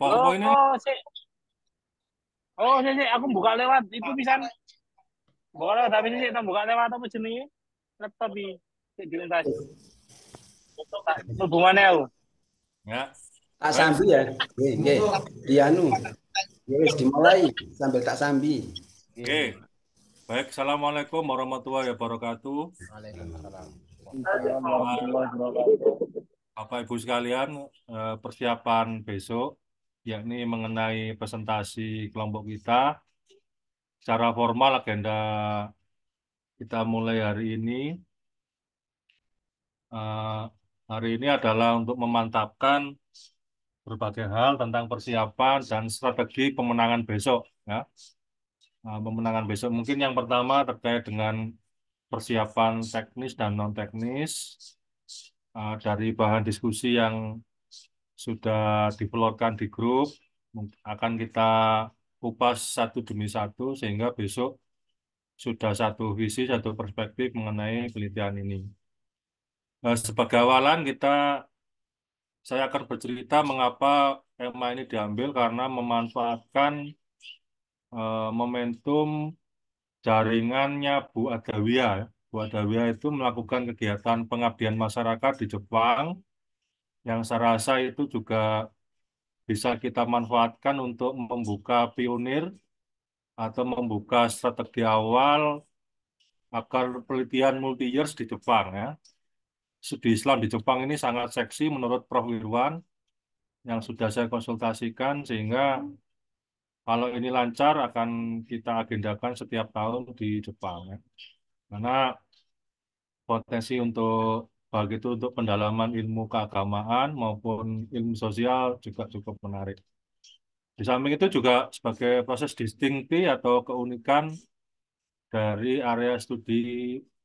Powerpoint oh, oh, si. oh si, si. aku buka lewat itu bisa buka lewat tapi sih kita buka lewat apa jenis laptop di diuntas hubungannya aku ya tak sambi ya oke dianu Yes, dimulai sambil tak sambi oke okay. baik assalamualaikum warahmatullahi wabarakatuh waalaikumsalam Bapak Ibu sekalian, eh, persiapan besok yakni mengenai presentasi kelompok kita. Secara formal agenda kita mulai hari ini. Uh, hari ini adalah untuk memantapkan berbagai hal tentang persiapan dan strategi pemenangan besok. Ya. Uh, pemenangan besok mungkin yang pertama terkait dengan persiapan teknis dan non-teknis. Uh, dari bahan diskusi yang sudah dipelorkan di grup, akan kita kupas satu demi satu sehingga besok sudah satu visi, satu perspektif mengenai penelitian ini. Eh, sebagai awalan kita saya akan bercerita mengapa tema ini diambil karena memanfaatkan eh, momentum jaringannya Bu Adawiyah. Bu Adawiyah itu melakukan kegiatan pengabdian masyarakat di Jepang yang saya rasa itu juga bisa kita manfaatkan untuk membuka pionir atau membuka strategi awal agar penelitian multi years di Jepang ya. Studi Islam di Jepang ini sangat seksi menurut Prof. Wirwan yang sudah saya konsultasikan sehingga kalau ini lancar akan kita agendakan setiap tahun di Jepang ya. Karena potensi untuk baik itu untuk pendalaman ilmu keagamaan maupun ilmu sosial juga cukup menarik. Di samping itu juga sebagai proses distingti atau keunikan dari area studi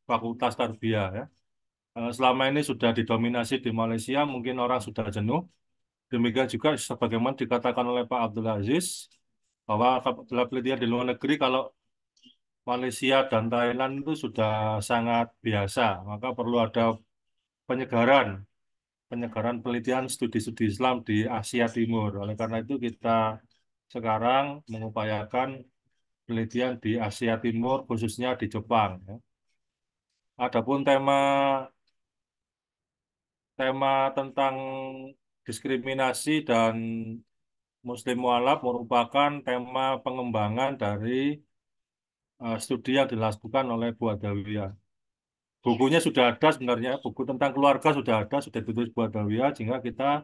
Fakultas Tarbiyah ya. Eh, selama ini sudah didominasi di Malaysia, mungkin orang sudah jenuh. Demikian juga sebagaimana dikatakan oleh Pak Abdul Aziz, bahwa penelitian di luar negeri kalau Malaysia dan Thailand itu sudah sangat biasa, maka perlu ada penyegaran, penyegaran penelitian studi-studi Islam di Asia Timur. Oleh karena itu kita sekarang mengupayakan penelitian di Asia Timur, khususnya di Jepang. Ya. Adapun tema tema tentang diskriminasi dan Muslim mualaf merupakan tema pengembangan dari uh, studi yang dilakukan oleh Bu Adawiyah bukunya sudah ada sebenarnya buku tentang keluarga sudah ada sudah ditulis buat Adawiyah sehingga kita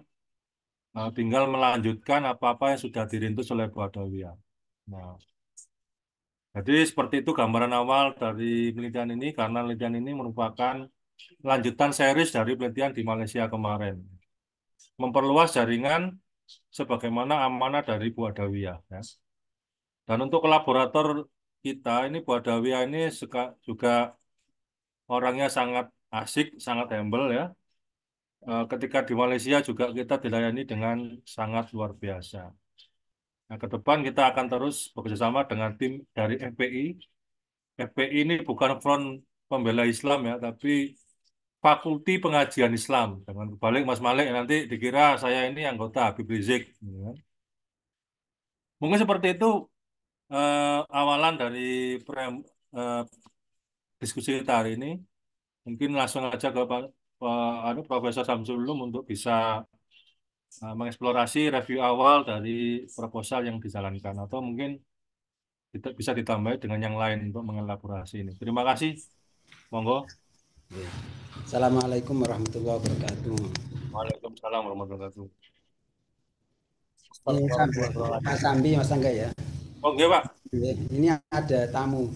uh, tinggal melanjutkan apa-apa yang sudah dirintis oleh Bu Adawiyah. Nah, jadi seperti itu gambaran awal dari penelitian ini karena penelitian ini merupakan lanjutan series dari penelitian di Malaysia kemarin. Memperluas jaringan sebagaimana amanah dari Bu Adawiyah. Ya. Dan untuk kolaborator kita ini Bu Adawiyah ini juga orangnya sangat asik, sangat humble ya. Eh, ketika di Malaysia juga kita dilayani dengan sangat luar biasa. Nah, ke depan kita akan terus bekerjasama dengan tim dari FPI. FPI ini bukan front pembela Islam ya, tapi Fakulti Pengajian Islam. Jangan kebalik Mas Malik nanti dikira saya ini anggota Habib Rizik. Gitu kan. Mungkin seperti itu eh, awalan dari prem, eh, diskusi kita hari ini. Mungkin langsung aja ke Pak, Pak anu, Profesor Lum untuk bisa eh, mengeksplorasi review awal dari proposal yang dijalankan atau mungkin kita bisa ditambah dengan yang lain untuk mengelaborasi ini. Terima kasih. Monggo. Ya. Assalamualaikum warahmatullahi wabarakatuh. Waalaikumsalam warahmatullahi wabarakatuh. Ini Mas Sambi, Mas Angga ya. Oke Pak. Ini ada tamu.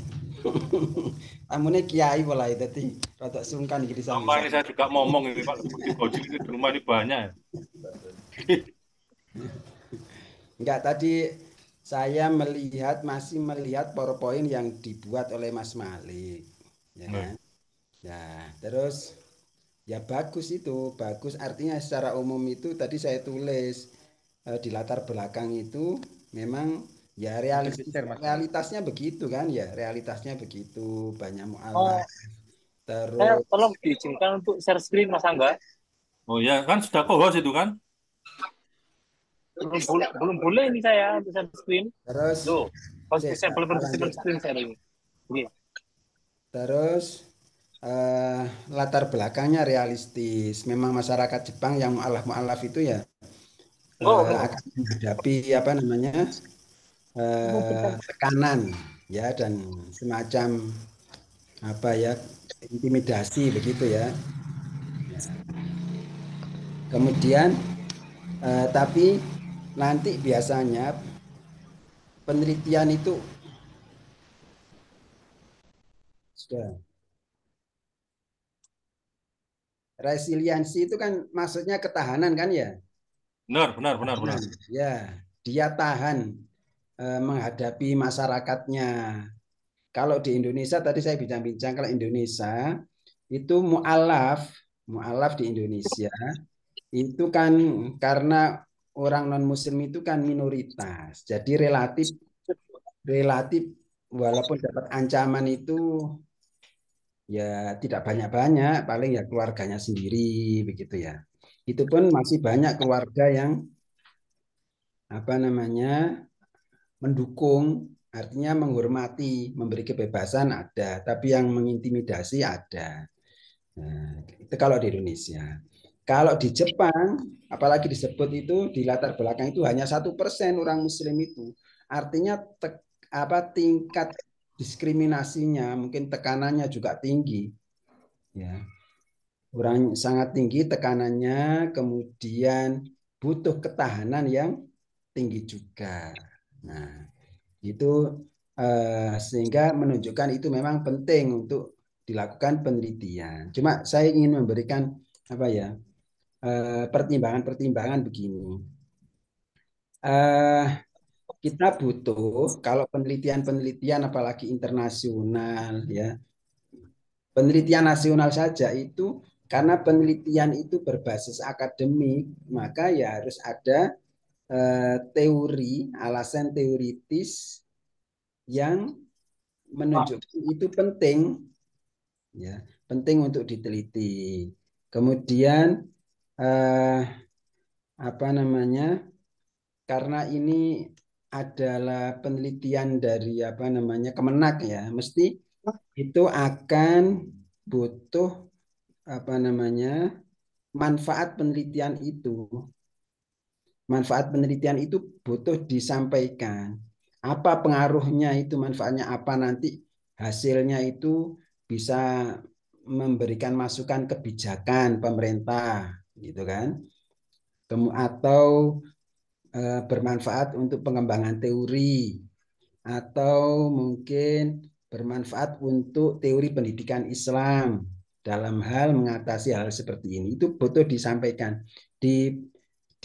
Amune kiai pola itu tadi rada sungkan gitu sama. Sama ini saya juga ngomong ini Pak di Bodi itu di rumah ini banyak. Enggak tadi saya melihat masih melihat PowerPoint yang dibuat oleh Mas Malik. Ya. Hmm. Nah, kan? ya, terus ya bagus itu, bagus artinya secara umum itu tadi saya tulis eh, di latar belakang itu memang Ya realis realitasnya begitu kan ya realitasnya begitu banyak mualaf. Oh. Terus saya eh, tolong diizinkan untuk share screen Mas Angga. Oh ya kan sudah kohos itu kan? Belum, boleh, belum boleh ini saya untuk share screen. Terus kalau saya belum share screen saya ini. Terus eh, latar belakangnya realistis. Memang masyarakat Jepang yang mualaf mualaf itu ya oh. uh, akan menghadapi apa namanya eh, tekanan ya dan semacam apa ya intimidasi begitu ya. ya. Kemudian eh, tapi nanti biasanya penelitian itu sudah resiliensi itu kan maksudnya ketahanan kan ya? Benar, benar, benar, benar. Ya, dia tahan Eh, menghadapi masyarakatnya. Kalau di Indonesia tadi saya bincang-bincang kalau Indonesia itu mualaf, mualaf di Indonesia itu kan karena orang non muslim itu kan minoritas. Jadi relatif relatif walaupun dapat ancaman itu ya tidak banyak-banyak, paling ya keluarganya sendiri begitu ya. Itu pun masih banyak keluarga yang apa namanya mendukung artinya menghormati, memberi kebebasan ada, tapi yang mengintimidasi ada. Nah, itu kalau di Indonesia. Kalau di Jepang, apalagi disebut itu di latar belakang itu hanya satu persen orang Muslim itu, artinya te, apa tingkat diskriminasinya, mungkin tekanannya juga tinggi, ya orang sangat tinggi tekanannya, kemudian butuh ketahanan yang tinggi juga. Nah, itu eh, sehingga menunjukkan itu memang penting untuk dilakukan penelitian. Cuma saya ingin memberikan apa ya eh, pertimbangan-pertimbangan eh, begini. Eh, kita butuh kalau penelitian-penelitian apalagi internasional ya penelitian nasional saja itu karena penelitian itu berbasis akademik maka ya harus ada Eh, teori, alasan teoritis yang menunjukkan itu penting, ya penting untuk diteliti. Kemudian eh, apa namanya? Karena ini adalah penelitian dari apa namanya Kemenak ya, mesti itu akan butuh apa namanya manfaat penelitian itu manfaat penelitian itu butuh disampaikan. Apa pengaruhnya itu manfaatnya apa nanti hasilnya itu bisa memberikan masukan kebijakan pemerintah gitu kan. atau e, bermanfaat untuk pengembangan teori atau mungkin bermanfaat untuk teori pendidikan Islam dalam hal mengatasi hal seperti ini itu butuh disampaikan di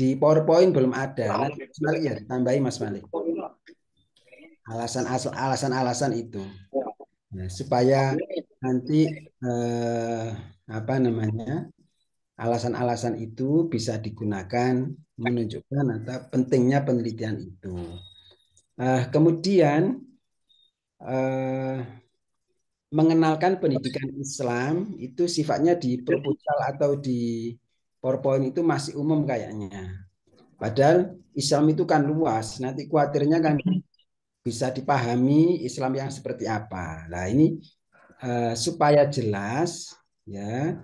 di PowerPoint belum ada. Nanti Mas Malik ya tambahin Mas Malik. Oh, iya. Alasan alasan alasan itu. Ya. Nah, supaya nanti eh, apa namanya? alasan-alasan itu bisa digunakan menunjukkan atau pentingnya penelitian itu. Eh, kemudian eh, mengenalkan pendidikan Islam itu sifatnya di proposal atau di PowerPoint itu masih umum kayaknya. Padahal Islam itu kan luas. Nanti khawatirnya kan bisa dipahami Islam yang seperti apa. Nah ini uh, supaya jelas ya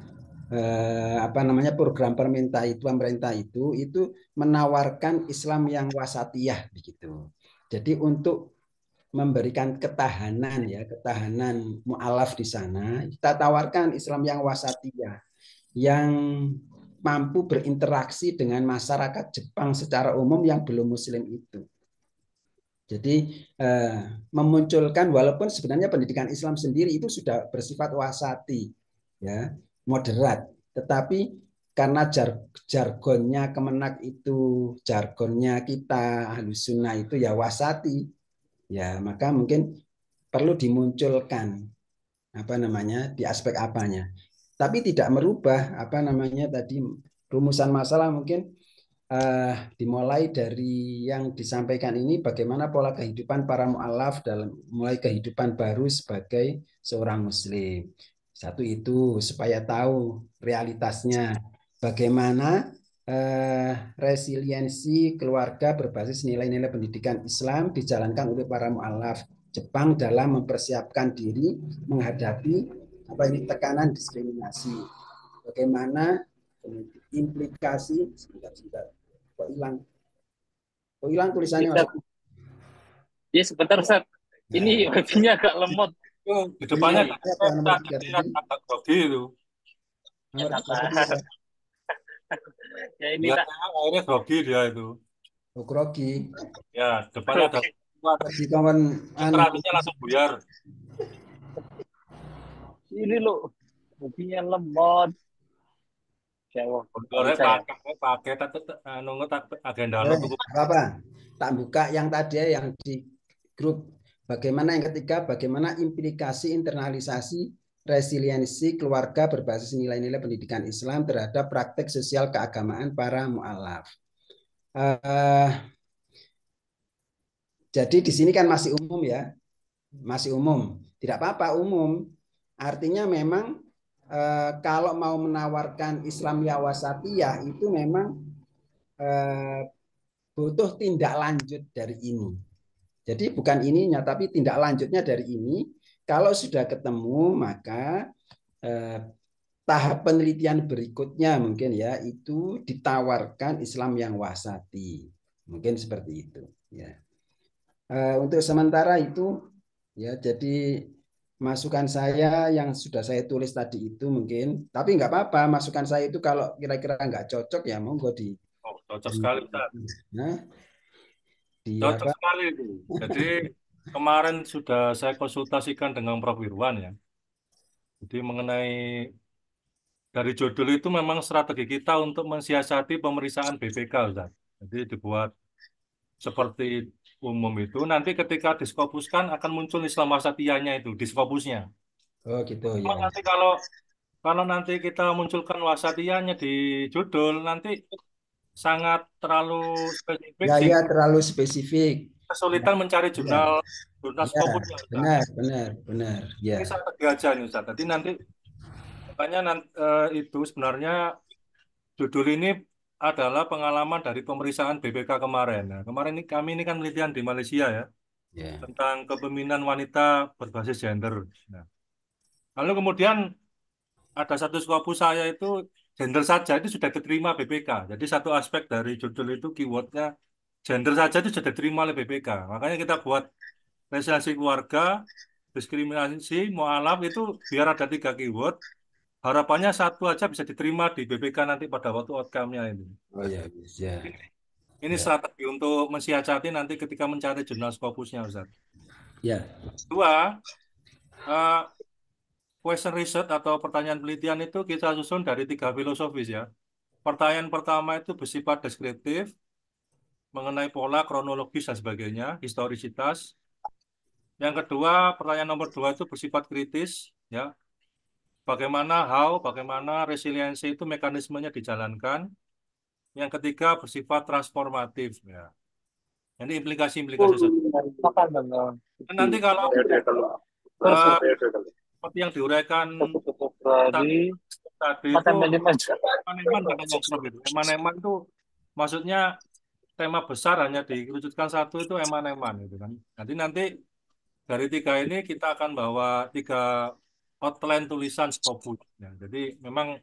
uh, apa namanya program pemerintah itu pemerintah itu itu menawarkan Islam yang wasatiyah begitu. Jadi untuk memberikan ketahanan ya ketahanan mualaf di sana kita tawarkan Islam yang wasatiyah yang mampu berinteraksi dengan masyarakat Jepang secara umum yang belum muslim itu. Jadi eh, memunculkan walaupun sebenarnya pendidikan Islam sendiri itu sudah bersifat wasati, ya moderat, tetapi karena jar, jargonnya Kemenak itu jargonnya kita ahlus sunnah itu ya wasati, ya maka mungkin perlu dimunculkan apa namanya di aspek apanya tapi tidak merubah apa namanya tadi rumusan masalah mungkin uh, dimulai dari yang disampaikan ini bagaimana pola kehidupan para mualaf dalam mulai kehidupan baru sebagai seorang muslim. Satu itu supaya tahu realitasnya bagaimana uh, resiliensi keluarga berbasis nilai-nilai pendidikan Islam dijalankan oleh para mualaf Jepang dalam mempersiapkan diri menghadapi apa ini tekanan diskriminasi. Bagaimana implikasi sebentar sebentar kok hilang kok hilang tulisannya sebentar. ya sebentar Ustaz ini nah. wifi-nya agak lemot di depannya iya, iya, iya, agak grogi itu ya ini tak akhirnya grogi dia itu oh, grogi ya depannya ada di kawan terus langsung buyar ini lo bukinya lemot cewek ya? pakai pakai tak eh, nunggu tak agenda lo apa tak buka yang tadi ya, yang di grup bagaimana yang ketiga bagaimana implikasi internalisasi resiliensi keluarga berbasis nilai-nilai pendidikan Islam terhadap praktek sosial keagamaan para mualaf. Uh, jadi di sini kan masih umum ya, masih umum. Tidak apa-apa umum, Artinya memang e, kalau mau menawarkan Islam Islamiyah wasatiyah itu memang e, butuh tindak lanjut dari ini. Jadi bukan ininya, tapi tindak lanjutnya dari ini. Kalau sudah ketemu, maka e, tahap penelitian berikutnya mungkin ya itu ditawarkan Islam yang wasati. Mungkin seperti itu. Ya. E, untuk sementara itu, ya jadi masukan saya yang sudah saya tulis tadi itu mungkin, tapi nggak apa-apa. Masukan saya itu kalau kira-kira nggak cocok ya monggo di. Oh, cocok sekali, Nah, di cocok apa? sekali itu. Jadi kemarin sudah saya konsultasikan dengan Prof Irwan ya. Jadi mengenai dari jodoh itu memang strategi kita untuk mensiasati pemeriksaan BPK Ustaz. Jadi dibuat seperti umum itu nanti ketika diskopuskan akan muncul Islam wasatiyahnya itu diskopusnya. Oh gitu ya. Kalau nanti kalau kalau nanti kita munculkan wasatiyahnya di judul nanti sangat terlalu spesifik. Ya, ya terlalu spesifik. Kesulitan ya. mencari ya. jurnal ya. jurnal ya. Benar, benar, benar. Ya. Ini sangat aja nih Ustaz. Tadi nanti makanya nanti, uh, eh, itu sebenarnya judul ini adalah pengalaman dari pemeriksaan BPK kemarin. Nah, kemarin ini kami ini kan penelitian di Malaysia ya yeah. tentang kepemimpinan wanita berbasis gender. Nah, lalu kemudian ada satu skopus saya itu gender saja itu sudah diterima BPK. Jadi satu aspek dari judul itu keywordnya gender saja itu sudah diterima oleh BPK. Makanya kita buat resensi keluarga, diskriminasi, mualaf itu biar ada tiga keyword harapannya satu aja bisa diterima di BPK nanti pada waktu outcome-nya ini. Oh iya. bisa. Ini, ini ya. strategi untuk mensiasati nanti ketika mencari jurnal skopusnya Ustaz. Ya. Dua, uh, eh, question research atau pertanyaan penelitian itu kita susun dari tiga filosofis ya. Pertanyaan pertama itu bersifat deskriptif, mengenai pola, kronologis, dan sebagainya, historisitas. Yang kedua, pertanyaan nomor dua itu bersifat kritis, ya bagaimana how, bagaimana resiliensi itu mekanismenya dijalankan. Yang ketiga bersifat transformatif ya. Ini implikasi-implikasi. Dan oh, oh, nah, nanti kalau uh, seperti yang diuraikan tadi, tadi itu eman-eman Eman-eman itu maksudnya tema besar hanya dikerucutkan satu itu eman-eman gitu kan. Nanti nanti dari tiga ini kita akan bawa tiga outline tulisan Scopus. Ya, jadi memang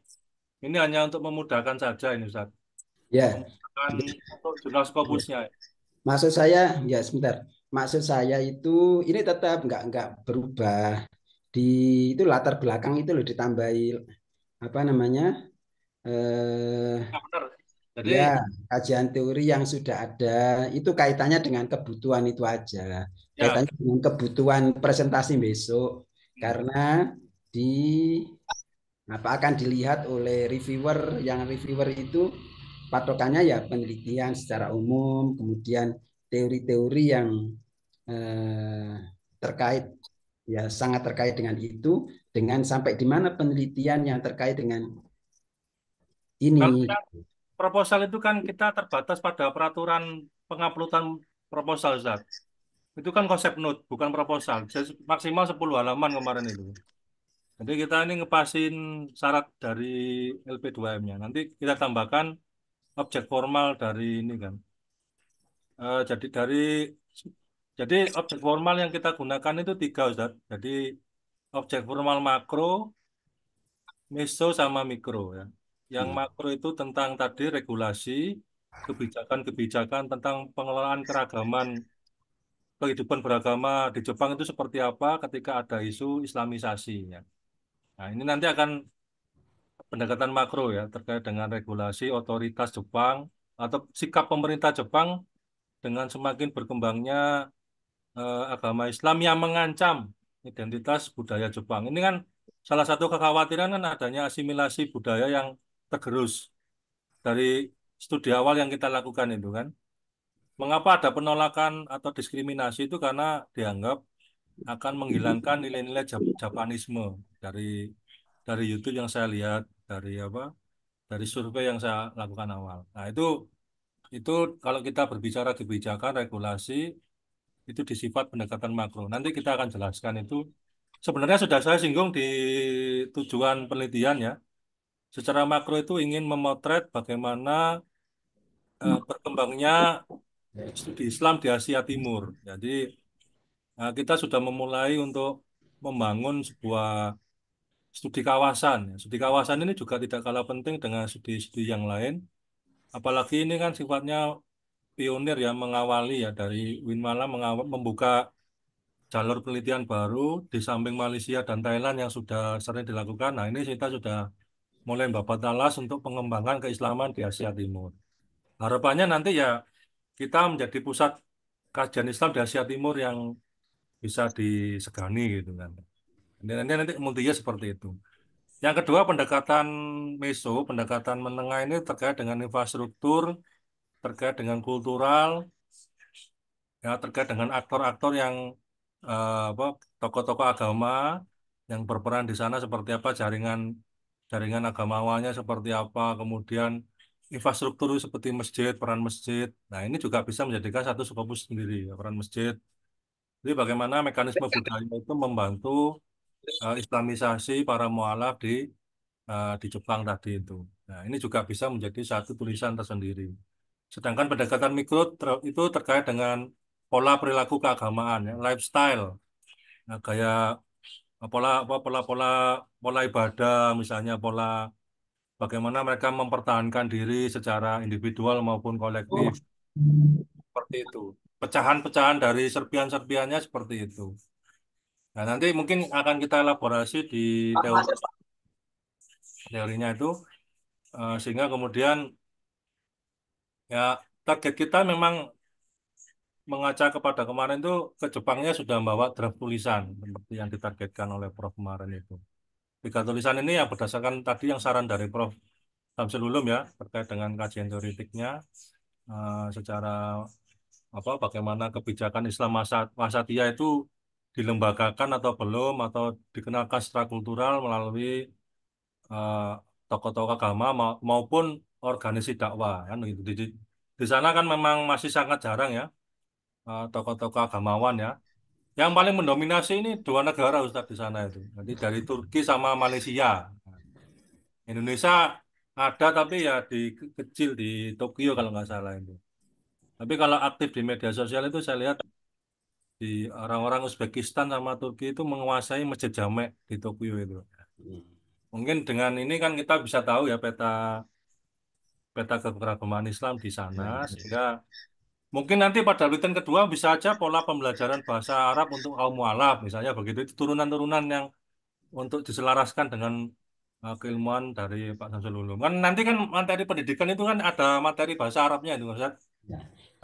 ini hanya untuk memudahkan saja ini Ustaz. Ya. untuk jurnal Scopusnya. Ya. Maksud saya, ya sebentar. Maksud saya itu ini tetap nggak nggak berubah. Di itu latar belakang itu loh ditambahi apa namanya? Eh, ya, Jadi, ya, kajian teori yang sudah ada itu kaitannya dengan kebutuhan itu aja. Ya. Kaitannya dengan kebutuhan presentasi besok. Hmm. Karena di apa akan dilihat oleh reviewer yang reviewer itu patokannya ya penelitian secara umum kemudian teori-teori yang eh, terkait ya sangat terkait dengan itu dengan sampai di mana penelitian yang terkait dengan ini proposal itu kan kita terbatas pada peraturan penguploadan proposal Zat. Itu kan konsep note bukan proposal. Maksimal 10 halaman kemarin itu. Jadi kita ini ngepasin syarat dari LP2M-nya. Nanti kita tambahkan objek formal dari ini kan. Uh, jadi dari jadi objek formal yang kita gunakan itu tiga Ustaz. Jadi objek formal makro, meso sama mikro ya. Yang hmm. makro itu tentang tadi regulasi, kebijakan-kebijakan tentang pengelolaan keragaman kehidupan beragama di Jepang itu seperti apa ketika ada isu islamisasi ya. Nah, ini nanti akan pendekatan makro ya terkait dengan regulasi otoritas Jepang atau sikap pemerintah Jepang dengan semakin berkembangnya eh, agama Islam yang mengancam identitas budaya Jepang. Ini kan salah satu kekhawatiran kan adanya asimilasi budaya yang tergerus dari studi awal yang kita lakukan itu kan. Mengapa ada penolakan atau diskriminasi itu karena dianggap akan menghilangkan nilai-nilai Japanisme dari dari YouTube yang saya lihat dari apa dari survei yang saya lakukan awal. Nah itu itu kalau kita berbicara kebijakan regulasi itu disifat pendekatan makro. Nanti kita akan jelaskan itu. Sebenarnya sudah saya singgung di tujuan penelitian ya. Secara makro itu ingin memotret bagaimana eh, perkembangnya studi Islam di Asia Timur. Jadi Nah, kita sudah memulai untuk membangun sebuah studi kawasan. Studi kawasan ini juga tidak kalah penting dengan studi-studi yang lain. Apalagi ini kan sifatnya pionir ya mengawali ya dari Winmala membuka jalur penelitian baru di samping Malaysia dan Thailand yang sudah sering dilakukan. Nah, ini kita sudah mulai bapak talas untuk pengembangan keislaman di Asia Timur. Harapannya nanti ya kita menjadi pusat kajian Islam di Asia Timur yang bisa disegani gitu kan. Nanti nanti, multinya seperti itu. Yang kedua pendekatan meso, pendekatan menengah ini terkait dengan infrastruktur, terkait dengan kultural, ya terkait dengan aktor-aktor yang eh, apa tokoh-tokoh agama yang berperan di sana seperti apa jaringan jaringan agamawannya seperti apa, kemudian infrastruktur seperti masjid, peran masjid. Nah, ini juga bisa menjadikan satu skopus sendiri, ya, peran masjid, jadi bagaimana mekanisme budaya itu membantu uh, islamisasi para mualaf di uh, di Jepang tadi itu. Nah, ini juga bisa menjadi satu tulisan tersendiri. Sedangkan pendekatan mikro ter itu terkait dengan pola perilaku keagamaan ya, lifestyle. Nah, gaya eh, pola apa pola pola pola ibadah misalnya pola bagaimana mereka mempertahankan diri secara individual maupun kolektif oh. seperti itu pecahan-pecahan dari serpian-serpiannya seperti itu. Nah, nanti mungkin akan kita elaborasi di teori teorinya itu eh, sehingga kemudian ya target kita memang mengajak kepada kemarin itu ke Jepangnya sudah membawa draft tulisan seperti yang ditargetkan oleh Prof kemarin itu. Tiga tulisan ini ya berdasarkan tadi yang saran dari Prof Samsul Ulum ya terkait dengan kajian teoretiknya eh, secara apa bagaimana kebijakan Islam masa masa dia itu dilembagakan atau belum atau dikenalkan secara kultural melalui eh, tokoh-tokoh uh, agama ma maupun organisasi dakwah kan gitu. Di, di, di sana kan memang masih sangat jarang ya eh, tokoh-tokoh uh, agamawan ya. Yang paling mendominasi ini dua negara Ustaz di sana itu. nanti dari Turki sama Malaysia. Indonesia ada tapi ya di kecil di Tokyo kalau nggak salah itu. Tapi kalau aktif di media sosial itu saya lihat di orang-orang Uzbekistan sama Turki itu menguasai masjid jamek di Tokyo itu. Hmm. Mungkin dengan ini kan kita bisa tahu ya peta peta keberagaman Islam di sana iya, iya. sehingga mungkin nanti pada liten kedua bisa aja pola pembelajaran bahasa Arab untuk kaum mualaf misalnya begitu itu turunan-turunan yang untuk diselaraskan dengan eh, keilmuan dari Pak Samsul Ulum. Kan nanti kan materi pendidikan itu kan ada materi bahasa Arabnya itu Ustaz.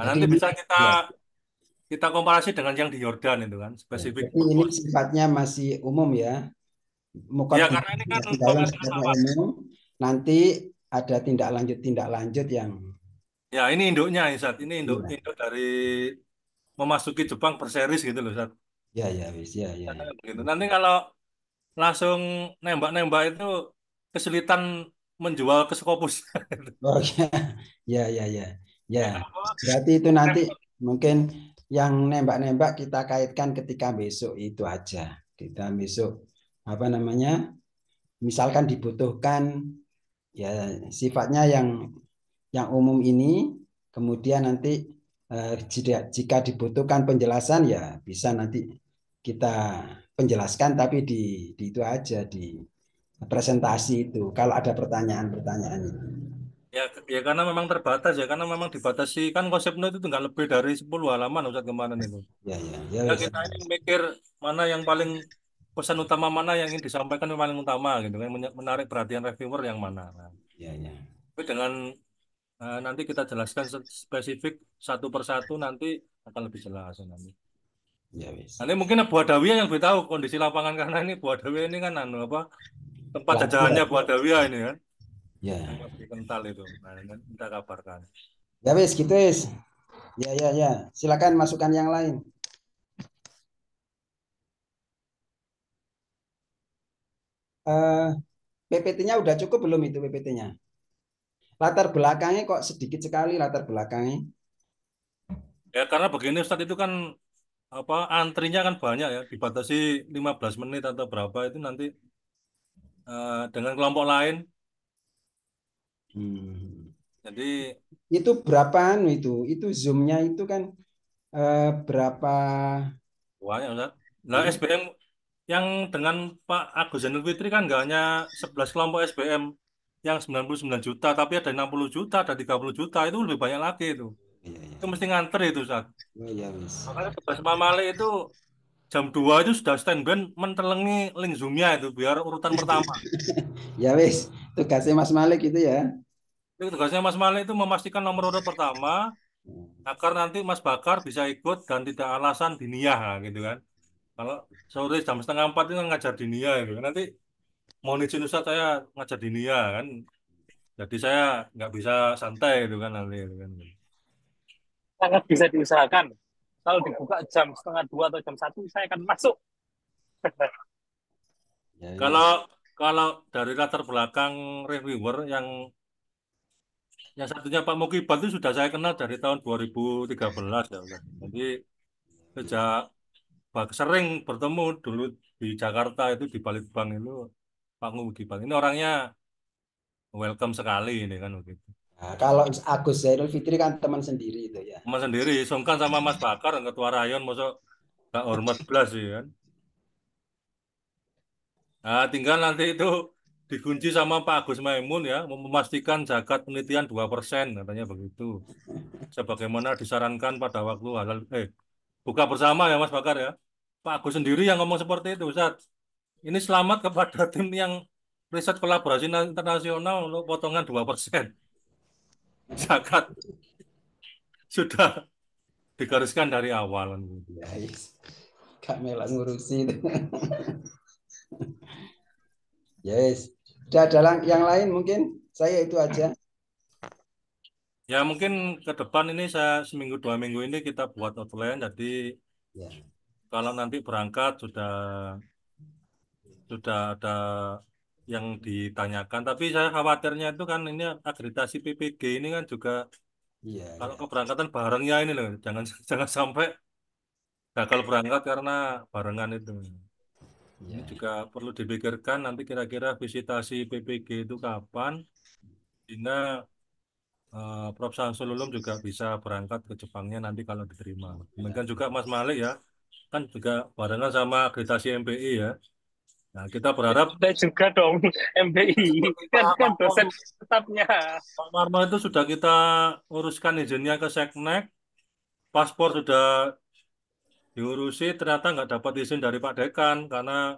Nah, nanti bisa kita ya. kita komparasi dengan yang di Yordan itu kan spesifik. Ya, ini sifatnya masih umum ya. Muka ya karena ini kan dalam umum, nanti ada tindak lanjut tindak lanjut yang ya ini induknya saat ini induk ya. induk dari memasuki Jepang perseris gitu loh saat Ya ya wis ya, ya ya. Gitu. Nanti kalau langsung nembak-nembak itu kesulitan menjual ke Skopus. oh, iya. ya ya ya. ya. Ya, nah, berarti itu kan nanti mungkin yang nembak-nembak kita kaitkan ketika besok itu aja. Kita besok apa namanya? Misalkan dibutuhkan ya sifatnya yang yang umum ini kemudian nanti eh, jika, dibutuhkan penjelasan ya bisa nanti kita penjelaskan tapi di, di itu aja di presentasi itu kalau ada pertanyaan-pertanyaan itu. Ya, ya karena memang terbatas ya, karena memang dibatasi kan konsepnya itu nggak lebih dari 10 halaman Ustaz kemarin itu. Ya, ya, ya. ya kita ini mikir mana yang paling pesan utama mana yang ingin disampaikan yang paling utama gitu kan menarik perhatian reviewer yang mana. Kan. Ya, ya. Tapi dengan uh, nanti kita jelaskan spesifik satu persatu nanti akan lebih jelas ya, nanti. Ya, wis. Nanti mungkin Bu Adawiyah yang lebih tahu kondisi lapangan karena ini Bu Adawiyah ini kan anu apa tempat jajahannya iya. Bu Adawiyah ini kan. Ya. kental itu. Nah, kita kabarkan. Ya wes gitu wes. Ya ya ya. Silakan masukan yang lain. Uh, eh, PPT-nya udah cukup belum itu PPT-nya? Latar belakangnya kok sedikit sekali latar belakangnya? Ya karena begini Ustadz itu kan apa antrinya kan banyak ya dibatasi 15 menit atau berapa itu nanti uh, dengan kelompok lain Hmm. Jadi itu berapa anu itu? Itu zoomnya itu kan eh, berapa? Banyak, Ustaz. Nah, SBM yang dengan Pak Agus Zainul Fitri kan enggak hanya 11 kelompok SBM yang 99 juta, tapi ada 60 juta, ada 30 juta, itu lebih banyak lagi itu. Iya, iya. Itu mesti nganter itu, Ustaz. Oh, iya, iya. Makanya Mama Mama itu jam 2 itu sudah stand band mentelengi link zoomnya itu biar urutan pertama. ya wis, tugasnya Mas Malik itu ya. Itu tugasnya Mas Malik itu memastikan nomor urut pertama agar nah, nanti Mas Bakar bisa ikut dan tidak alasan diniyah gitu kan. Kalau sore jam setengah empat itu ngajar diniyah gitu kan. Nanti mau izin Ustaz saya ngajar diniyah kan. Jadi saya nggak bisa santai gitu kan nanti gitu kan. Sangat bisa diusahakan kalau dibuka jam setengah dua atau jam satu saya akan masuk. ya, ya. Kalau kalau dari latar belakang reviewer yang yang satunya Pak Muki itu sudah saya kenal dari tahun 2013 ya. Jadi sejak sering bertemu dulu di Jakarta itu di Balitbang itu Pak Muki ini orangnya welcome sekali ini kan begitu. Nah, kalau Agus Zainul Fitri kan teman sendiri itu ya. Teman sendiri, sungkan sama Mas Bakar, ketua rayon, masuk tak hormat belas ya Nah, tinggal nanti itu dikunci sama Pak Agus Maimun ya, memastikan zakat penelitian 2% katanya begitu. Sebagaimana disarankan pada waktu halal eh buka bersama ya Mas Bakar ya. Pak Agus sendiri yang ngomong seperti itu, Ustaz. Ini selamat kepada tim yang riset kolaborasi internasional untuk potongan 2% zakat sudah digariskan dari awal. yes. Kak Mela ngurusi yes. Sudah ada yang lain mungkin? Saya itu aja. Ya mungkin ke depan ini saya seminggu dua minggu ini kita buat outline. Jadi ya. kalau nanti berangkat sudah sudah ada yang ditanyakan. Tapi saya khawatirnya itu kan ini akreditasi PPG ini kan juga iya, kalau iya. keberangkatan barengnya ini loh, jangan jangan sampai gagal berangkat karena barengan itu. Iya. Ini juga iya. perlu dipikirkan nanti kira-kira visitasi PPG itu kapan sehingga uh, Prof. Sansululum juga bisa berangkat ke Jepangnya nanti kalau diterima. Iya. Demikian juga Mas Malik ya, kan juga barengan sama akreditasi MPI ya. Nah, kita berharap Saya juga dong MBI kan, kan dosen tetapnya. Pak Marmo itu sudah kita uruskan izinnya ke Seknek. Paspor sudah diurusi ternyata nggak dapat izin dari Pak Dekan karena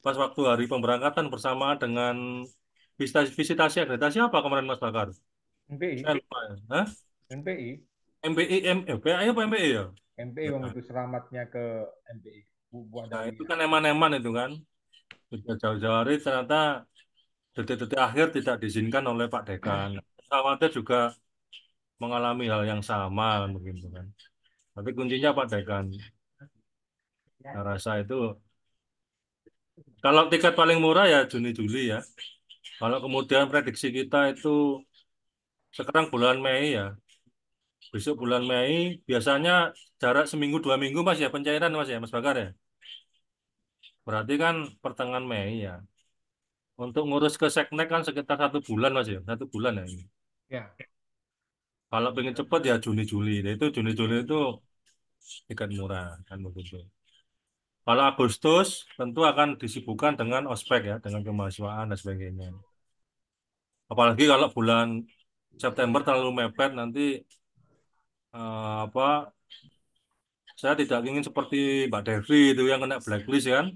pas waktu hari pemberangkatan bersama dengan visitasi, visitasi akreditasi apa kemarin Mas Bakar? MBI Saya lupa ya. Hah? MPI. MPI, M, MPI eh, apa ya? MPI nah. selamatnya ke MBI Bu, Bu nah, itu kan eman-eman itu kan. Sudah jauh-jauh hari ternyata detik-detik akhir tidak diizinkan oleh Pak Dekan. Pesawatnya juga mengalami hal yang sama begitu kan. Tapi kuncinya Pak Dekan. Saya rasa itu kalau tiket paling murah ya Juni Juli ya. Kalau kemudian prediksi kita itu sekarang bulan Mei ya. Besok bulan Mei biasanya jarak seminggu dua minggu masih ya pencairan masih ya Mas Bakar ya. Berarti kan pertengahan Mei ya. Untuk ngurus ke seknek kan sekitar satu bulan mas ya, satu bulan ya ini. Ya. Kalau pengen cepat ya Juni-Juli. Nah, itu Juni-Juli itu tiket murah kan begitu. Kalau Agustus tentu akan disibukkan dengan ospek ya, dengan kemahasiswaan dan sebagainya. Apalagi kalau bulan September terlalu mepet nanti uh, apa saya tidak ingin seperti Mbak Devi itu yang kena blacklist kan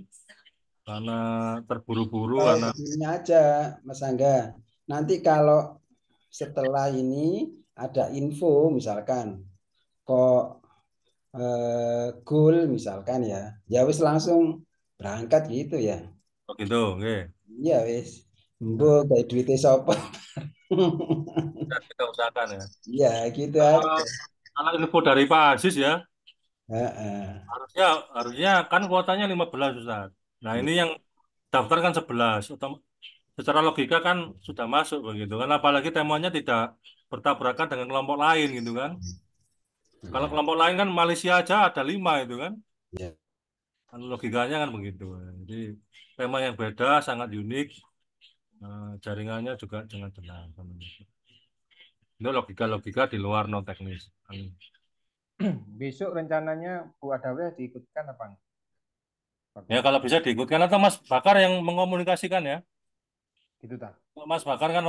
karena terburu-buru oh, karena ini aja Mas Angga nanti kalau setelah ini ada info misalkan kok eh, goal misalkan ya ya wis langsung berangkat gitu ya oh gitu nggih okay. ya wis mbo kayak duitnya e sopan. kita usahakan ya Ya gitu aja anak info dari Pak Aziz ya uh -uh. harusnya harusnya kan kuotanya 15 belas Nah, ini yang daftar kan 11. Secara logika kan sudah masuk begitu kan. Apalagi temanya tidak bertabrakan dengan kelompok lain gitu kan. Kalau iya. kelompok lain kan Malaysia aja ada lima itu kan. Iya. Kan logikanya kan begitu. Jadi tema yang beda sangat unik. Eh, jaringannya juga dengan tenang Itu logika-logika di luar non teknis. Besok rencananya Bu Adawiyah diikutkan apa? Ya kalau bisa diikutkan atau Mas Bakar yang mengkomunikasikan ya. Gitu ta. Mas Bakar kan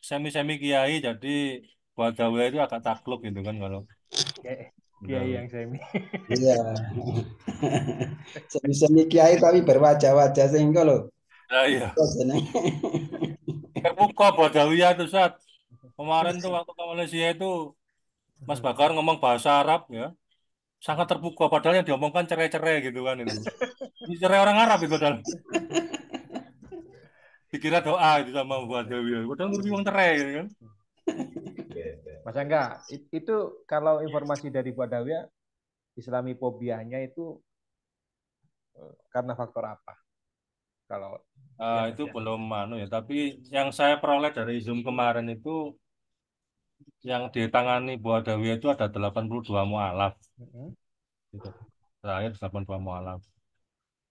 semi-semi kiai jadi buat Badawiyah itu agak takluk gitu kan kalau. Kiai yang semi. Iya. semi-semi kiai tapi berwajah-wajah sehingga loh. Nah, iya. Terbuka ya, Badawiyah tuh saat kemarin tuh waktu ke Malaysia itu Mas Bakar ngomong bahasa Arab ya sangat terbuka padahal yang diomongkan cerai-cerai gitu kan ini. Ini cerai orang Arab itu padahal. Dikira doa itu sama buat Dewi. Padahal ngurusi uang cerai gitu kan. Mas Angga, itu kalau informasi dari Bu Adawia, Islami fobianya itu eh, karena faktor apa? Kalau uh, itu belum manu ya, tapi yang saya peroleh dari Zoom kemarin itu yang ditangani Bu Adawi itu ada 82 mualaf. Mm-hmm. Gitu. Terakhir 82 mualaf.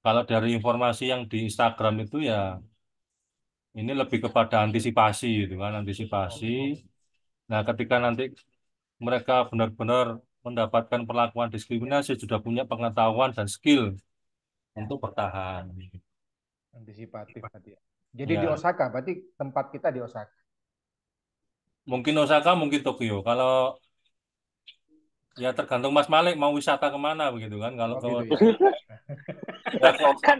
Kalau dari informasi yang di Instagram itu ya ini lebih kepada antisipasi gitu kan, antisipasi. Nah, ketika nanti mereka benar-benar mendapatkan perlakuan diskriminasi sudah punya pengetahuan dan skill untuk bertahan. Antisipatif berarti. Ya. Jadi ya. di iya. Osaka berarti tempat kita di Osaka. Mungkin Osaka, mungkin Tokyo. Kalau ya tergantung Mas Malik mau wisata kemana begitu kan? Kalau oh, gitu, ke, ya. ya kan,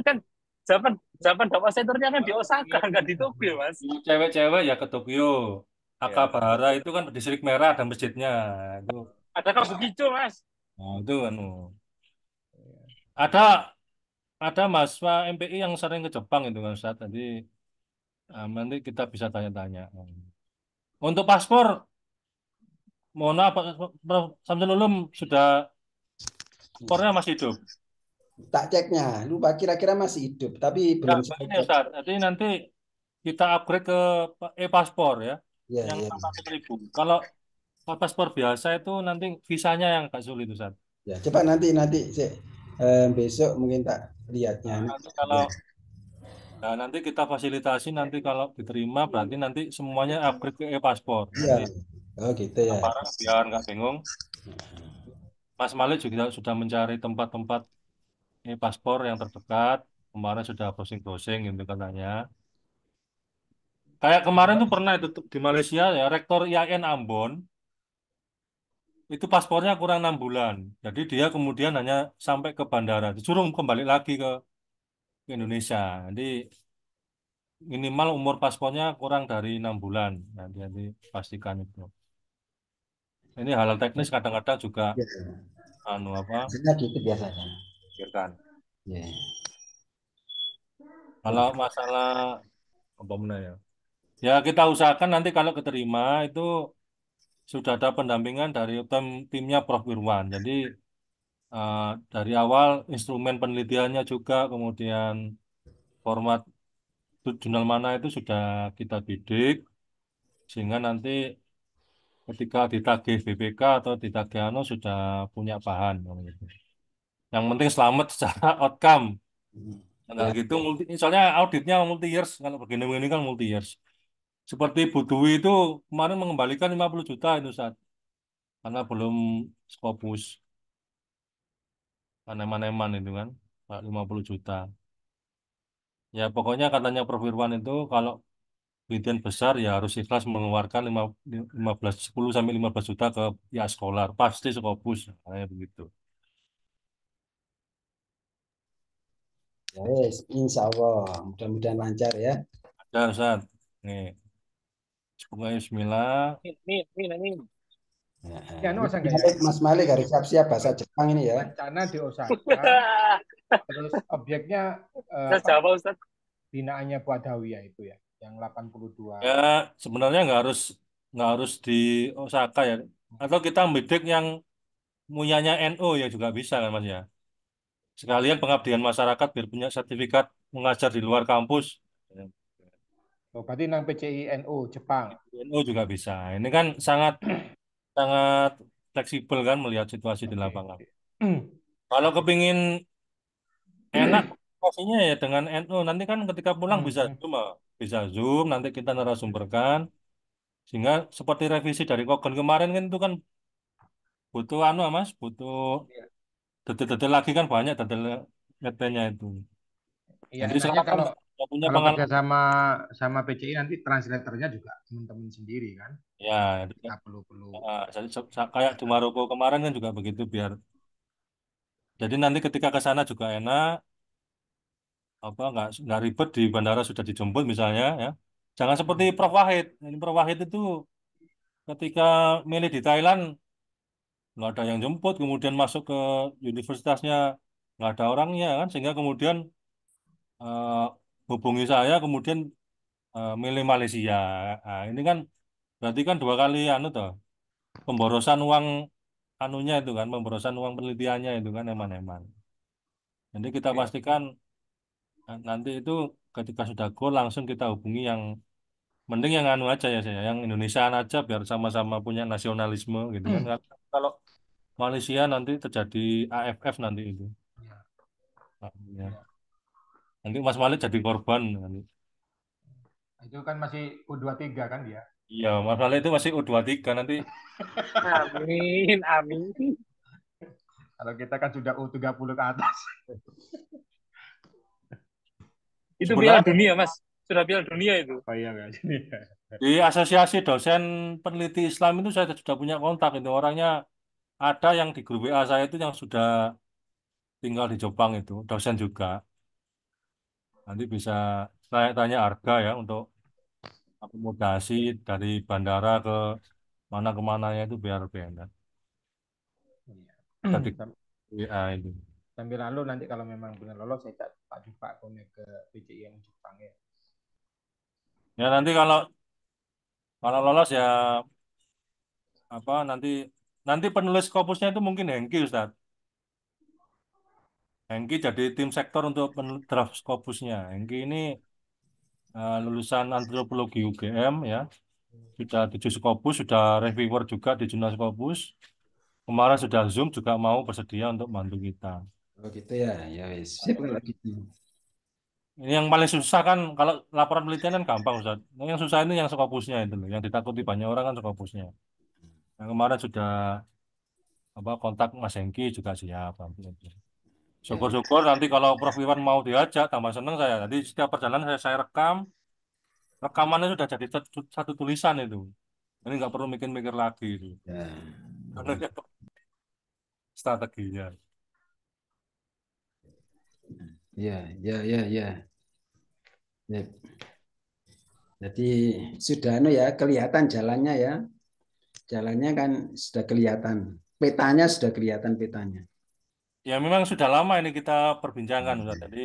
kan zaman zaman dapat senternya kan di Osaka nggak di Tokyo mas. Cewek-cewek ya ke Tokyo. Akabara iya. ya. itu kan distrik merah dan masjidnya. Itu. Ada begitu mas. Nah, itu kan Ada ada mahasiswa MPI yang sering ke Jepang itu kan saat tadi. Ah, nanti kita bisa tanya-tanya. Untuk paspor, mohon maaf Pak Samsul sudah paspornya masih hidup. Tak ceknya, lupa kira-kira masih hidup, tapi belum. Ya, ini Ustaz, jadi nanti kita upgrade ke e-paspor ya, ya yang empat ya. ribu. Kalau paspor biasa itu nanti visanya yang agak sulit Ustaz. Ya, cepat nanti nanti sih Eh, besok mungkin tak lihatnya. Nah, kalau ya Nah, nanti kita fasilitasi nanti kalau diterima iya. berarti nanti semuanya upgrade ke e-paspor. Iya. Oh gitu ya. biar nggak bingung. Mas Malik juga sudah mencari tempat-tempat e-paspor yang terdekat. Kemarin sudah browsing-browsing gitu katanya. Kayak kemarin tuh pernah itu di Malaysia ya, rektor IAIN Ambon itu paspornya kurang enam bulan. Jadi dia kemudian hanya sampai ke bandara, disuruh kembali lagi ke ke Indonesia. Jadi minimal umur paspornya kurang dari enam bulan. Nah, jadi pastikan itu. Ini halal teknis kadang-kadang juga biasanya. anu apa? Biasanya gitu biasanya. Pikirkan. Yeah. Kalau masalah apa ya? Ya kita usahakan nanti kalau keterima itu sudah ada pendampingan dari tim, timnya Prof Irwan. Jadi uh, dari awal instrumen penelitiannya juga kemudian format jurnal mana itu sudah kita bidik sehingga nanti ketika ditagih BPK atau ditagih ANO sudah punya bahan yang penting selamat secara outcome mm-hmm. nah, ya. gitu multi, soalnya auditnya multi years kalau begini-begini kan multi years seperti Bu itu kemarin mengembalikan 50 juta itu saat karena belum skopus aneman-aneman itu kan, 50 juta. Ya pokoknya katanya Prof. Irwan itu kalau penelitian besar ya harus ikhlas mengeluarkan 15, 10 sampai 15 juta ke ya sekolah, pasti sekopus, kayak begitu. Yes, ya, insya Allah, mudah-mudahan lancar ya. Lancar, Ustaz. Nih. Bismillah. Amin, amin, amin. Ya, no, ya. Mas Malik harus siap-siap bahasa Jepang ini ya. Rencana di Osaka. terus objeknya uh, Jawa, Ustaz. Binaannya itu ya, yang 82. Ya, sebenarnya nggak harus nggak harus di Osaka ya. Atau kita bedek yang punyanya NU ya juga bisa kan Mas ya. Sekalian pengabdian masyarakat biar punya sertifikat mengajar di luar kampus. Oh, berarti nang PCI NU Jepang. NU juga bisa. Ini kan sangat sangat fleksibel kan melihat situasi okay. di lapangan. Hmm. Kalau kepingin hmm. enak pastinya ya dengan NU oh, nanti kan ketika pulang hmm. bisa zoom ah. bisa zoom nanti kita narasumberkan sehingga seperti revisi dari kogen kemarin kan itu kan butuh anu ah, mas butuh iya. detail-detail lagi kan banyak detail detailnya itu. Iya, Jadi nanya kalau Gak punya kalau pengalaman. sama sama PCI nanti translatornya juga teman-teman sendiri kan. Ya, kita perlu perlu. Ya, kayak di Maroko kemarin kan juga begitu biar. Jadi nanti ketika ke sana juga enak, apa nggak nggak ribet di bandara sudah dijemput misalnya ya. Jangan seperti hmm. Prof Wahid. Ini Prof Wahid itu ketika milih di Thailand nggak ada yang jemput, kemudian masuk ke universitasnya nggak ada orangnya kan, sehingga kemudian eh, hubungi saya kemudian uh, milih Malaysia nah, ini kan berarti kan dua kali anu toh pemborosan uang anunya itu kan pemborosan uang penelitiannya itu kan eman-eman jadi kita iya. pastikan eh, nanti itu ketika sudah go langsung kita hubungi yang mending yang anu aja ya saya yang Indonesia aja biar sama-sama punya nasionalisme gitu kan hmm. Kan kalau Malaysia nanti terjadi AFF nanti itu iya. nah, ya. Nanti Mas Walid jadi korban. Nanti. Itu kan masih U23 kan dia? Iya, Mas Walid itu masih U23 nanti. amin, amin. Kalau kita kan sudah U30 ke atas. itu Sebenarnya... dunia, Mas. Sudah piala dunia itu. Oh iya, dunia. Di asosiasi dosen peneliti Islam itu saya sudah punya kontak itu orangnya ada yang di grup WA saya itu yang sudah tinggal di Jepang itu dosen juga Nanti bisa saya tanya harga ya untuk akomodasi dari bandara ke mana kemananya itu biar beda. Tadi WA ini. Sambil lalu nanti kalau memang benar lolos saya tak Pak akunnya ke PJI yang Jepang ya. Ya nanti kalau kalau lolos ya apa nanti nanti penulis kopusnya itu mungkin Hengki Ustaz. Hengki jadi tim sektor untuk draft skopusnya. Hengki ini uh, lulusan antropologi UGM ya. Sudah tujuh skopus, sudah reviewer juga di jurnal skopus. Kemarin sudah Zoom juga mau bersedia untuk bantu kita. Oh gitu ya, ya wis. Gitu. Ini yang paling susah kan kalau laporan penelitian kan gampang Ustaz. Yang susah ini yang skopusnya itu loh, yang ditakuti banyak orang kan skopusnya. Yang kemarin sudah apa kontak Mas Hengki juga siap. Syukur-syukur nanti kalau Prof Iwan mau diajak, tambah senang saya. Nanti setiap perjalanan saya, saya rekam, rekamannya sudah jadi satu, tulisan itu. Ini nggak perlu mikir-mikir lagi. Itu. Ya. strateginya. Ya, ya, ya, ya. ya. Jadi sudah no anu ya kelihatan jalannya ya. Jalannya kan sudah kelihatan. Petanya sudah kelihatan petanya. Ya memang sudah lama ini kita perbincangkan Sudah Jadi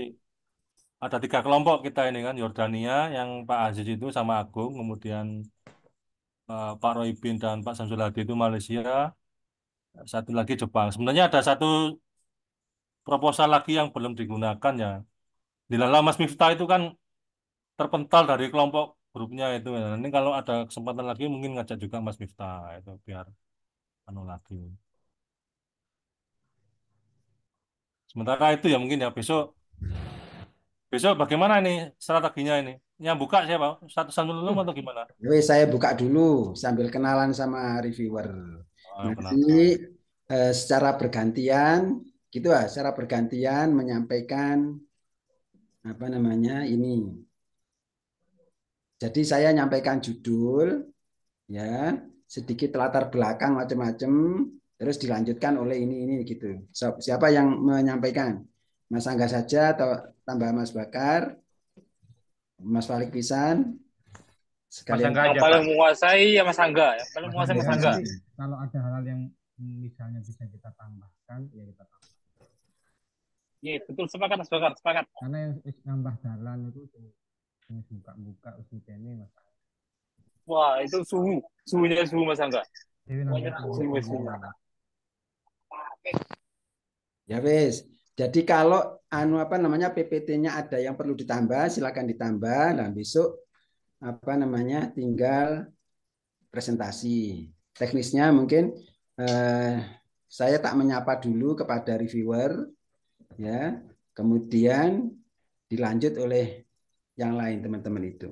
ada tiga kelompok kita ini kan Yordania yang Pak Aziz itu sama Agung, kemudian uh, Pak Roybin dan Pak Samsul Hadi itu Malaysia, satu lagi Jepang. Sebenarnya ada satu proposal lagi yang belum digunakan ya. Di dalam Mas Miftah itu kan terpental dari kelompok grupnya itu. Nanti kalau ada kesempatan lagi mungkin ngajak juga Mas Miftah itu biar anu lagi. Sementara itu ya mungkin ya besok besok bagaimana ini strateginya ini? Yang buka siapa? Satu sambil dulu atau gimana? Wes saya buka dulu sambil kenalan sama reviewer. Oh, Nanti eh, secara bergantian gitu ah, secara bergantian menyampaikan apa namanya ini. Jadi saya nyampaikan judul ya, sedikit latar belakang macam-macam, terus dilanjutkan oleh ini ini gitu. So, siapa yang menyampaikan? Mas Angga saja atau tambah Mas Bakar? Mas Falik Pisan? Sekalian. Mas Angga aja, paling menguasai ya Mas Angga, paling ya. menguasai Mas Angga. Iya, iya. Kalau ada hal-hal yang misalnya bisa kita tambahkan, ya kita tambahkan. Iya, betul sepakat Mas Bakar, sepakat. Karena yang nambah jalan itu yang buka-buka ini Mas. Wah, itu suhu, suhunya suhu Mas Angga. Suhu, suhu. Ya wes. Jadi kalau anu apa namanya PPT-nya ada yang perlu ditambah, silakan ditambah dan nah, besok apa namanya tinggal presentasi. Teknisnya mungkin eh, saya tak menyapa dulu kepada reviewer ya. Kemudian dilanjut oleh yang lain teman-teman itu.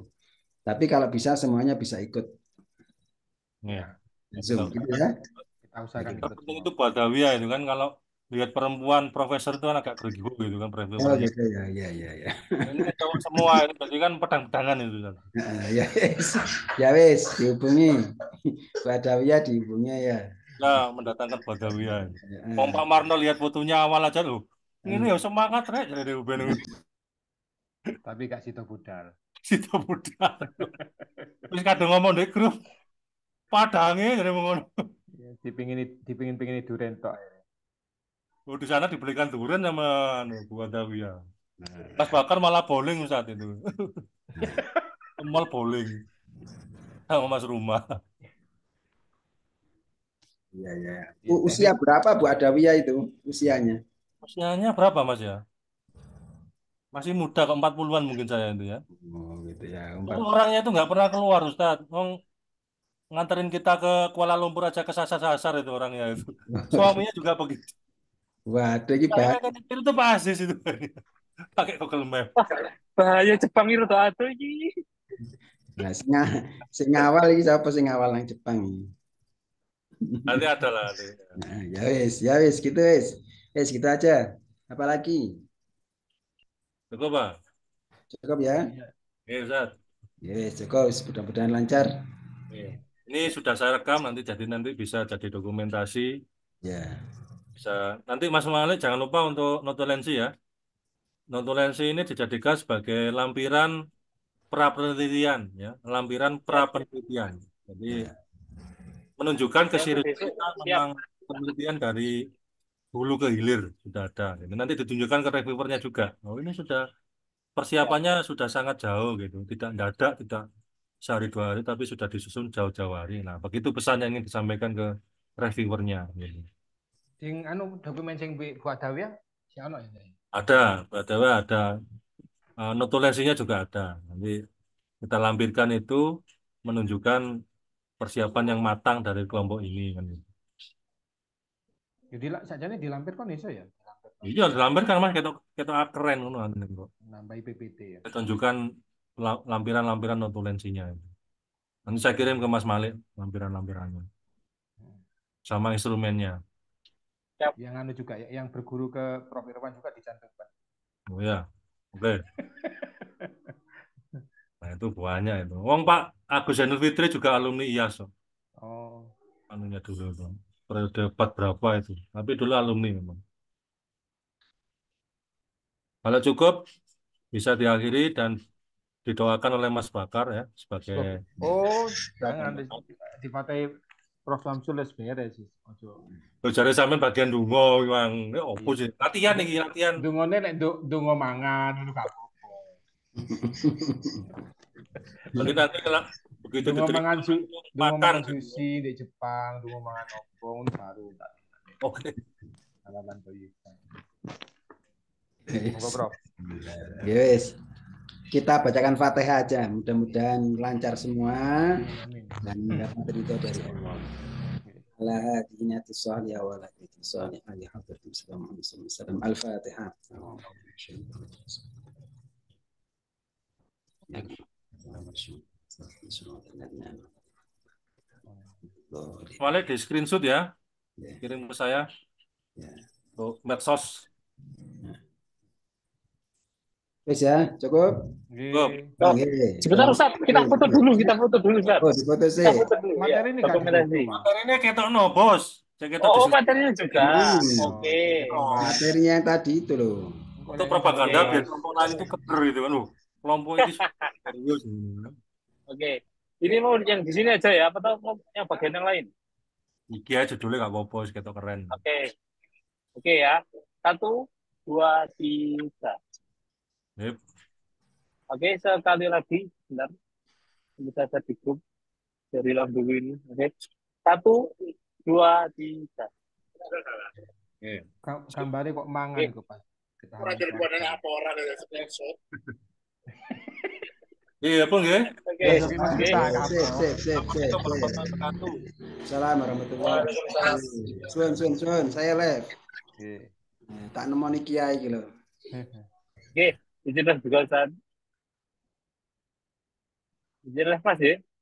Tapi kalau bisa semuanya bisa ikut. Ya. Zoom gitu ya tahu saya kan gitu. itu, itu Badawiyah itu kan kalau lihat perempuan profesor itu kan agak grogi gitu kan profesor. Oh iya iya iya iya. Ini kan cowok semua ini berarti kan pedang-pedangan itu kan. Ya wes. Ya wis dihubungi. Badawiyah dihubungi ya. Nah, mendatangkan Badawiyah. Pompa Marno lihat fotonya awal aja loh. Ini ya hmm. semangat rek dari Ruben. Tapi gak sito budal. Sito budal. Terus kadang ngomong di grup. Padange jadi ngomong dipingin dipingin pingin durian tok Oh di sana dibelikan durian sama nih Bu Adawia. Nah. pas Bakar malah bowling saat itu. mal bowling sama Mas Rumah. Iya iya Usia berapa Bu Adawia itu usianya? Usianya berapa Mas ya? Masih muda ke 40-an mungkin saya itu ya. Oh gitu ya. Orangnya itu nggak pernah keluar Ustaz. Wong nganterin kita ke Kuala Lumpur aja kesasar-sasar itu orangnya itu. Suaminya juga begitu. Waduh, ini bahaya. Itu tuh Pak Aziz itu. Pakai Google Map. Bahaya Jepang itu tuh atuh iki. Nah, sing, sing awal iki siapa sing awal nang Jepang? Nanti ada lah. Nah, ya wis, ya wis gitu wis. Wis gitu aja. Apalagi? Cukup, Pak. Cukup ya? Iya, Ustaz. Yes, ya cukup. Mudah-mudahan lancar. Iya. Ini sudah saya rekam nanti jadi nanti bisa jadi dokumentasi. Ya. Yeah. Bisa. Nanti Mas Malik jangan lupa untuk notulensi ya. Notulensi ini dijadikan sebagai lampiran pra penelitian ya, lampiran pra penelitian. Jadi yeah. menunjukkan keseriusan memang tentang penelitian dari hulu ke hilir sudah ada. Ini nanti ditunjukkan ke reviewernya juga. Oh ini sudah persiapannya sudah sangat jauh gitu, tidak dadak, tidak sehari dua hari tapi sudah disusun jauh-jauh hari. Nah, begitu pesan yang ingin disampaikan ke reviewernya. Gitu. Sing anu dokumen sing buat Dawi ya, si ya. Ada, buat Dawi ada. Eh, notulensinya juga ada. Nanti kita lampirkan itu menunjukkan persiapan yang matang dari kelompok ini kan. Jadi ini dilampirkan itu ya. Iya, dilampirkan Mas kita kita keren ngono kan, kok. Nambahi PPT ya. Tunjukkan lampiran-lampiran notulensinya itu. Nanti saya kirim ke Mas Malik lampiran-lampirannya. Sama instrumennya. Yang anu juga ya, yang berguru ke Prof Irwan juga dicantumkan. Oh ya. Oke. Okay. nah, itu banyak itu. Wong Pak Agus Zainul Fitri juga alumni IAS. Oh. Anunya dulu itu. Periode 4 berapa itu. Tapi dulu alumni memang. Kalau cukup bisa diakhiri dan didoakan oleh Mas Bakar ya sebagai Oh, jangan dipakai Prof Samsul wis beres sih. Ojo. Lo jare sampean bagian donga yang ini ya, opo iya. sih? Latihan nih latihan. Dungane nek donga mangan ngono gak apa-apa. Nanti nanti kalau begitu donga mangan makan sushi di Jepang, donga mangan opo ngono baru. Oke. Alaman bayi. Yes. Yes kita bacakan Fatihah aja. Mudah-mudahan lancar semua dan mendapat ridho dari Allah. Ya ya Al-Fatihah. Boleh di screenshot ya, kirim ke saya. Yeah. Medsos. Oke ya, cukup. Cukup. Nah, okay. Sebentar Ustaz, kita foto dulu, kita foto dulu Ustaz. Oh, foto sih. Kita Materi ini kan. Materi ini ketokno, Bos. Ketok oh, materinya juga. Hmm. Oke. Okay. Oh. Materinya yang tadi itu loh. Untuk propaganda biar kelompok lain itu keter gitu kan. Kelompok itu serius. Oke. Ini mau yang di sini aja ya, apa tahu yang bagian yang lain? Iki aja dulu enggak apa-apa, ketok keren. Oke. Oke ya. Satu, dua, tiga. Yep. Oke, okay, sekali lagi, bentar. Ini saya di grup dari ulang dulu ini. Oke. Okay. Satu, dua, tiga. Yeah. Gambarnya kok mangan yeah. kok, Pak. Kita Orang jadi buat apa orang dari screenshot. Iya, apa ya. Oke. Iya, oke, oke, oke, oke. Salam warahmatullahi wabarakatuh. Sun, sun, sun. Saya live. Tak nemoni kiai iki lho. Okay. Izin les juga San. Izin les Mas ya.